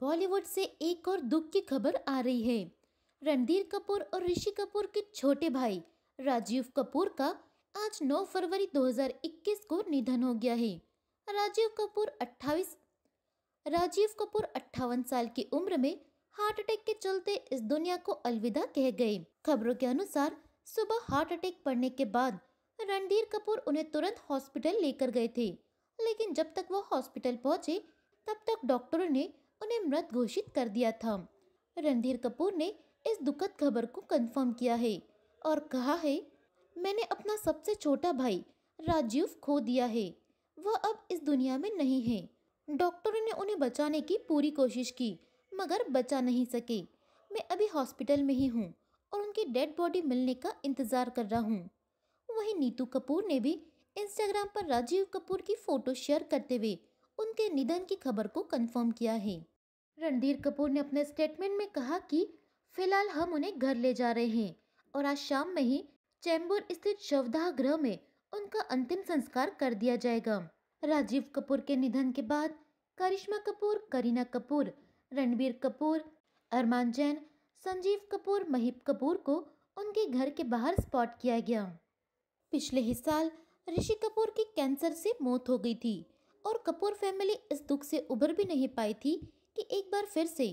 बॉलीवुड से एक और दुख की खबर आ रही है रणधीर कपूर और ऋषि कपूर के छोटे भाई राजीव कपूर का आज 9 फरवरी 2021 को निधन हो गया है राजीव कपूर 28 राजीव कपूर अट्ठावन साल की उम्र में हार्ट अटैक के चलते इस दुनिया को अलविदा कह गए खबरों के अनुसार सुबह हार्ट अटैक पड़ने के बाद रणधीर कपूर उन्हें तुरंत हॉस्पिटल लेकर गए थे लेकिन जब तक वो हॉस्पिटल पहुंचे तब तक डॉक्टरों ने उन्हें मृत घोषित कर दिया था रणधीर कपूर ने इस दुखद खबर को कंफर्म किया है और कहा है मैंने अपना सबसे छोटा भाई राजीव खो दिया है वह अब इस दुनिया में नहीं है डॉक्टरों ने उन्हें बचाने की पूरी कोशिश की मगर बचा नहीं सके मैं अभी हॉस्पिटल में ही हूँ और उनकी डेड बॉडी मिलने का इंतज़ार कर रहा हूँ वहीं नीतू कपूर ने भी इंस्टाग्राम पर राजीव कपूर की फ़ोटो शेयर करते हुए उनके निधन की खबर को कंफर्म किया है रणधीर कपूर ने अपने स्टेटमेंट में कहा कि फिलहाल हम उन्हें घर ले जा रहे हैं और आज शाम में ही चैम्बूर स्थित शवदाह ग्रह में उनका अंतिम संस्कार कर दिया जाएगा राजीव कपूर के निधन के बाद करिश्मा कपूर करीना कपूर रणबीर कपूर अरमान जैन संजीव कपूर महिप कपूर को उनके घर के बाहर स्पॉट किया गया पिछले ही साल ऋषि कपूर की कैंसर से मौत हो गई थी और कपूर फैमिली इस दुख से उभर भी नहीं पाई थी कि एक बार फिर से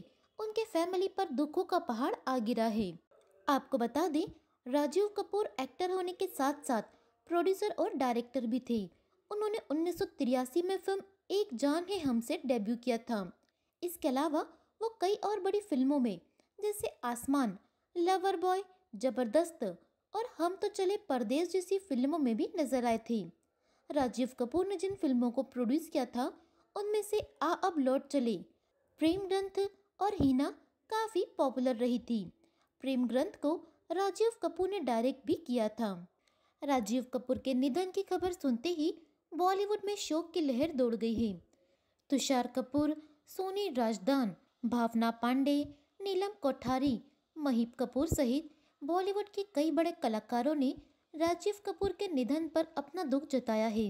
उनके फैमिली पर दुखों का पहाड़ आ गिरा है आपको बता दें राजीव कपूर एक्टर होने के साथ साथ प्रोड्यूसर और डायरेक्टर भी थे उन्होंने उन्नीस में फिल्म एक जान है हमसे डेब्यू किया था इसके अलावा वो कई और बड़ी फिल्मों में जैसे आसमान लवर बॉय जबरदस्त और हम तो चले परदेश जैसी फिल्मों में भी नजर आए थे राजीव कपूर ने जिन फिल्मों को प्रोड्यूस किया था उनमें से आ अब लौट चले प्रेम ग्रंथ और हीना काफ़ी पॉपुलर रही थी प्रेम ग्रंथ को राजीव कपूर ने डायरेक्ट भी किया था राजीव कपूर के निधन की खबर सुनते ही बॉलीवुड में शोक की लहर दौड़ गई है तुषार कपूर सोनी राजदान भावना पांडे नीलम कोठारी महीप कपूर सहित बॉलीवुड के कई बड़े कलाकारों ने राजीव कपूर के निधन पर अपना दुख जताया है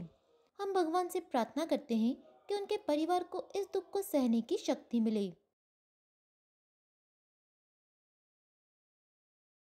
हम भगवान से प्रार्थना करते हैं कि उनके परिवार को इस दुख को सहने की शक्ति मिले